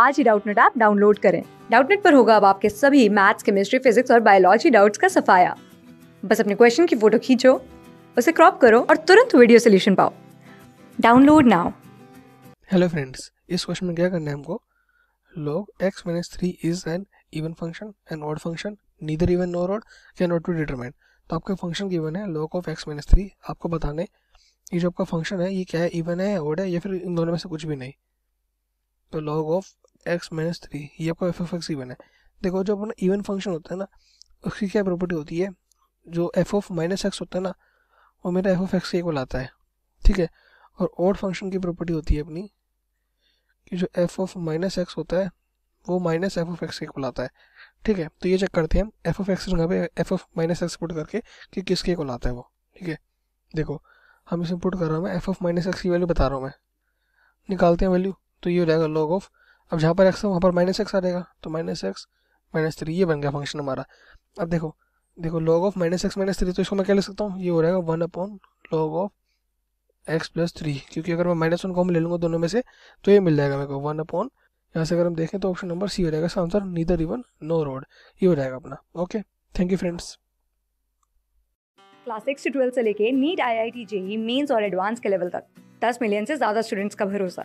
आज ही Doubtnut app download करें डाउटनेट पर होगा अब आपके सभी मैथ्स केमिस्ट्री फिजिक्स और बायोलॉजी डाउट्स का सफाया बस अपने क्वेश्चन की फोटो खींचो उसे क्रॉप करो और तुरंत वीडियो सोल्यूशन पाओ डाउनलोड नाउ हेलो फ्रेंड्स इस क्वेश्चन में क्या करना है हमको लोग x minus 3 an even function an odd function neither even even odd can not be determine तो आपका फंक्शन गिवन है log ऑफ x minus 3 आपको बताने ये जो आपका फंक्शन है ये क्या है इवन है ऑड है या फिर इन दोनों में से कुछ भी नहीं तो log of x minus three ये आपका एफ एफ एक्स इवन है देखो जो अपना इवन फंक्शन होता है ना उसकी क्या प्रॉपर्टी होती है जो एफ ऑफ माइनस एक्स होता है ना वो मेरा एफ ऑफ एक्स के इक्वल आता है ठीक है और ऑड फंक्शन की प्रॉपर्टी होती है अपनी कि जो एफ ऑफ माइनस एक्स होता है वो माइनस एफ ऑफ एक्स के इक्वल आता है ठीक है तो ये चेक करते हैं एफ ऑफ एक्स जगह पे f of minus x put करके कि किसके इक्वल आता है वो ठीक है देखो हम इसमें पुट कर रहा हूँ मैं एफ ऑफ माइनस एक्स की वैल्यू बता रहा हूँ मैं निकालते हैं वैल्यू तो ये हो जाएगा लॉग ऑफ अब जहाँ पर एक्स है वहाँ पर माइनस एक्स आ जाएगा तो माइनस एक्स माइनस थ्री ये बन गया फंक्शन हमारा अब देखो देखो log of minus x minus three तो इसको मैं क्या ले सकता हूँ ये हो जाएगा one upon log of x plus three क्योंकि अगर मैं माइनस वन कॉमन ले लूँगा दोनों में से तो ये मिल जाएगा मेरे को वन अपॉन यहाँ से अगर हम देखें तो ऑप्शन नंबर सी हो जाएगा इसका answer neither even nor odd ये हो जाएगा अपना okay thank you friends class six से ट्वेल्थ से लेके NEET I I T JEE और एडवांस के लेवल तक दस मिलियन से ज़्यादा स्टूडेंट्स का भरोसा